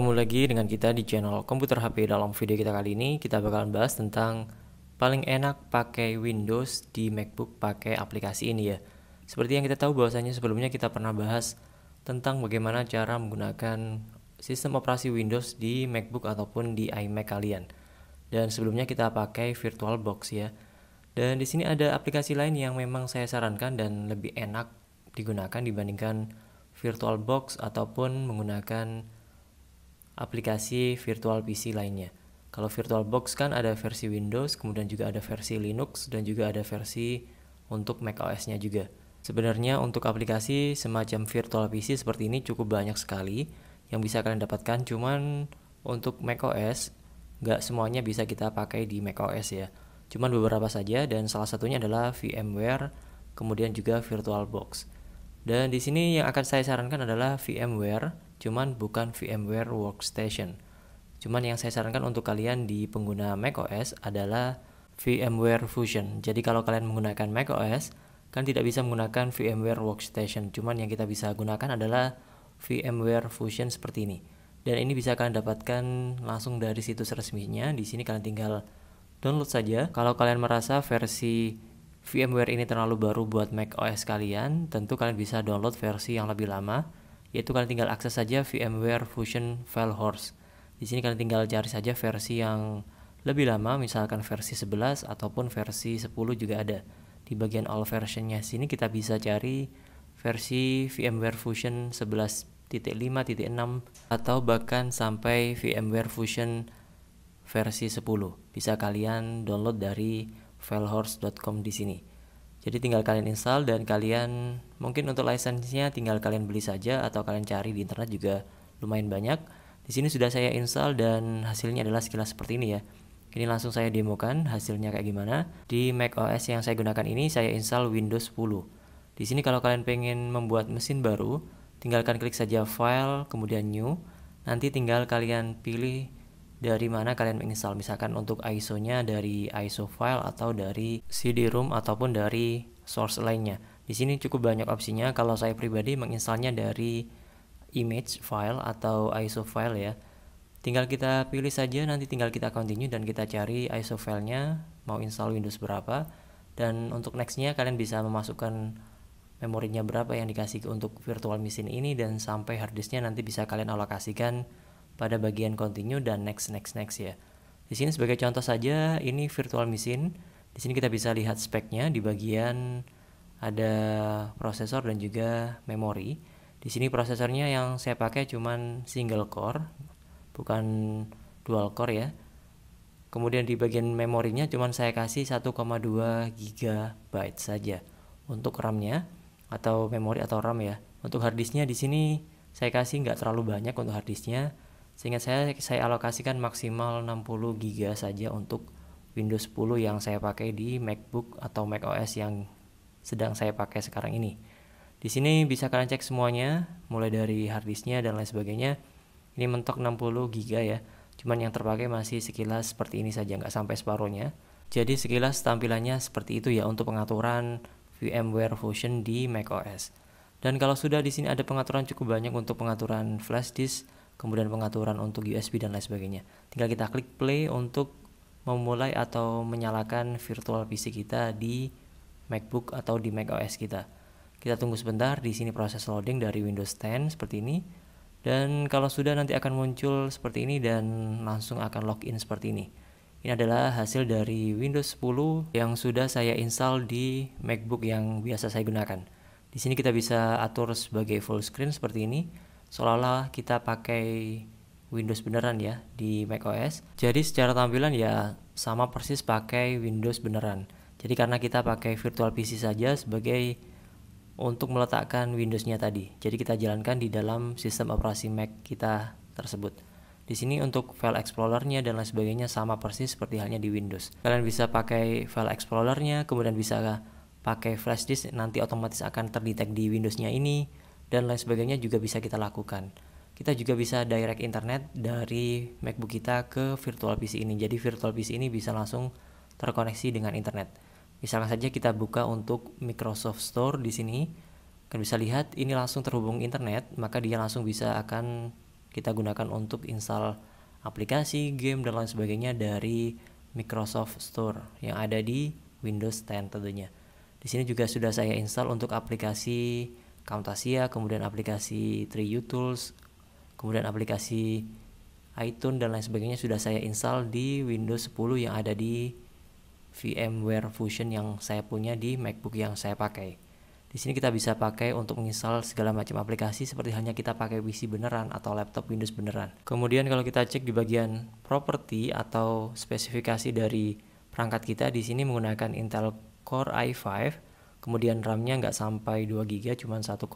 Ketemu lagi dengan kita di channel Komputer HP dalam video kita kali ini kita bakalan bahas tentang paling enak pakai Windows di MacBook pakai aplikasi ini ya. Seperti yang kita tahu bahwasanya sebelumnya kita pernah bahas tentang bagaimana cara menggunakan sistem operasi Windows di MacBook ataupun di iMac kalian. Dan sebelumnya kita pakai VirtualBox ya. Dan di sini ada aplikasi lain yang memang saya sarankan dan lebih enak digunakan dibandingkan VirtualBox ataupun menggunakan aplikasi virtual PC lainnya. Kalau VirtualBox kan ada versi Windows, kemudian juga ada versi Linux, dan juga ada versi untuk macOS-nya juga. Sebenarnya untuk aplikasi semacam virtual PC seperti ini cukup banyak sekali yang bisa kalian dapatkan, cuman untuk macOS nggak semuanya bisa kita pakai di macOS ya. Cuman beberapa saja dan salah satunya adalah VMware, kemudian juga VirtualBox. Dan di sini yang akan saya sarankan adalah VMware cuman bukan VMware Workstation. Cuman yang saya sarankan untuk kalian di pengguna macOS adalah VMware Fusion. Jadi kalau kalian menggunakan macOS, kan tidak bisa menggunakan VMware Workstation. Cuman yang kita bisa gunakan adalah VMware Fusion seperti ini. Dan ini bisa kalian dapatkan langsung dari situs resminya. Di sini kalian tinggal download saja. Kalau kalian merasa versi VMware ini terlalu baru buat macOS kalian, tentu kalian bisa download versi yang lebih lama yaitu kalian tinggal akses saja VMware Fusion FileHorse. Horse. Di sini kalian tinggal cari saja versi yang lebih lama, misalkan versi 11 ataupun versi 10 juga ada. Di bagian all versionnya sini kita bisa cari versi VMware Fusion 11.5.6 atau bahkan sampai VMware Fusion versi 10. Bisa kalian download dari filehorse.com di sini. Jadi tinggal kalian install dan kalian mungkin untuk lisensinya tinggal kalian beli saja atau kalian cari di internet juga lumayan banyak. Di sini sudah saya install dan hasilnya adalah sekilas seperti ini ya. Ini langsung saya demokan hasilnya kayak gimana. Di Mac OS yang saya gunakan ini saya install Windows 10. Di sini kalau kalian pengen membuat mesin baru, tinggalkan klik saja file kemudian new. Nanti tinggal kalian pilih dari mana kalian menginstal misalkan untuk ISO-nya dari ISO file atau dari CD-ROM ataupun dari source lainnya di sini cukup banyak opsinya kalau saya pribadi menginstalnya dari image file atau ISO file ya tinggal kita pilih saja nanti tinggal kita continue dan kita cari ISO filenya mau install Windows berapa dan untuk nextnya kalian bisa memasukkan memorinya berapa yang dikasih untuk virtual machine ini dan sampai harddisknya nanti bisa kalian alokasikan pada bagian continue dan next next next ya. Di sini sebagai contoh saja ini virtual machine Di sini kita bisa lihat speknya di bagian ada prosesor dan juga memori. Di sini prosesornya yang saya pakai cuman single core, bukan dual core ya. Kemudian di bagian memorinya cuman saya kasih 1,2 GB saja untuk RAM-nya atau memori atau RAM ya. Untuk harddisknya di sini saya kasih nggak terlalu banyak untuk harddisknya sehingga saya saya alokasikan maksimal 60 GB saja untuk Windows 10 yang saya pakai di MacBook atau macOS yang sedang saya pakai sekarang ini. Di sini bisa kalian cek semuanya, mulai dari harddisknya dan lain sebagainya. Ini mentok 60 GB ya, cuman yang terpakai masih sekilas seperti ini saja, nggak sampai separuhnya. Jadi sekilas tampilannya seperti itu ya untuk pengaturan VMware Fusion di macOS. Dan kalau sudah di sini ada pengaturan cukup banyak untuk pengaturan flash disk, kemudian pengaturan untuk USB dan lain sebagainya. Tinggal kita klik play untuk memulai atau menyalakan virtual PC kita di MacBook atau di macOS kita. Kita tunggu sebentar di sini proses loading dari Windows 10 seperti ini. Dan kalau sudah nanti akan muncul seperti ini dan langsung akan login seperti ini. Ini adalah hasil dari Windows 10 yang sudah saya install di MacBook yang biasa saya gunakan. Di sini kita bisa atur sebagai full screen seperti ini seolah-olah kita pakai Windows beneran ya di macOS. Jadi secara tampilan ya sama persis pakai Windows beneran. Jadi karena kita pakai virtual PC saja sebagai untuk meletakkan Windows-nya tadi. Jadi kita jalankan di dalam sistem operasi Mac kita tersebut. Di sini untuk file explorer-nya dan lain sebagainya sama persis seperti halnya di Windows. Kalian bisa pakai file explorer-nya, kemudian bisa pakai flash disk nanti otomatis akan terdetek di Windows-nya ini dan lain sebagainya juga bisa kita lakukan. Kita juga bisa direct internet dari MacBook kita ke virtual PC ini. Jadi virtual PC ini bisa langsung terkoneksi dengan internet. Misalkan saja kita buka untuk Microsoft Store di sini, kan bisa lihat ini langsung terhubung internet, maka dia langsung bisa akan kita gunakan untuk install aplikasi, game dan lain sebagainya dari Microsoft Store yang ada di Windows 10 tentunya. Di sini juga sudah saya install untuk aplikasi Camtasia, kemudian aplikasi 3U Tools, kemudian aplikasi iTunes dan lain sebagainya sudah saya install di Windows 10 yang ada di VMware Fusion yang saya punya di MacBook yang saya pakai. Di sini kita bisa pakai untuk menginstal segala macam aplikasi seperti hanya kita pakai PC beneran atau laptop Windows beneran. Kemudian kalau kita cek di bagian property atau spesifikasi dari perangkat kita di sini menggunakan Intel Core i5 kemudian RAM-nya nggak sampai 2 GB cuma 1,2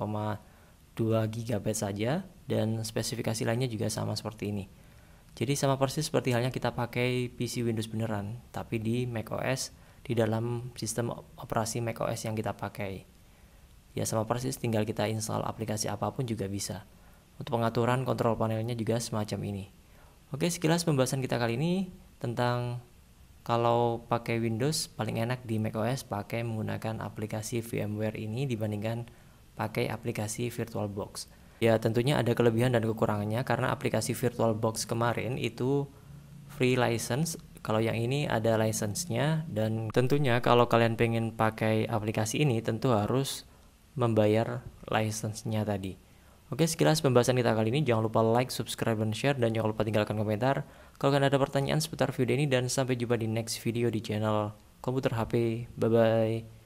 GB saja dan spesifikasi lainnya juga sama seperti ini jadi sama persis seperti halnya kita pakai PC Windows beneran tapi di macOS di dalam sistem operasi macOS yang kita pakai ya sama persis tinggal kita install aplikasi apapun juga bisa untuk pengaturan kontrol panelnya juga semacam ini oke sekilas pembahasan kita kali ini tentang kalau pakai Windows paling enak di macOS pakai menggunakan aplikasi VMware ini dibandingkan pakai aplikasi VirtualBox. Ya tentunya ada kelebihan dan kekurangannya karena aplikasi VirtualBox kemarin itu free license, kalau yang ini ada license-nya dan tentunya kalau kalian pengen pakai aplikasi ini tentu harus membayar license-nya tadi. Oke, sekilas pembahasan kita kali ini. Jangan lupa like, subscribe, dan share. Dan jangan lupa tinggalkan komentar kalau kalian ada pertanyaan seputar video ini. Dan sampai jumpa di next video di channel Komputer HP. Bye-bye.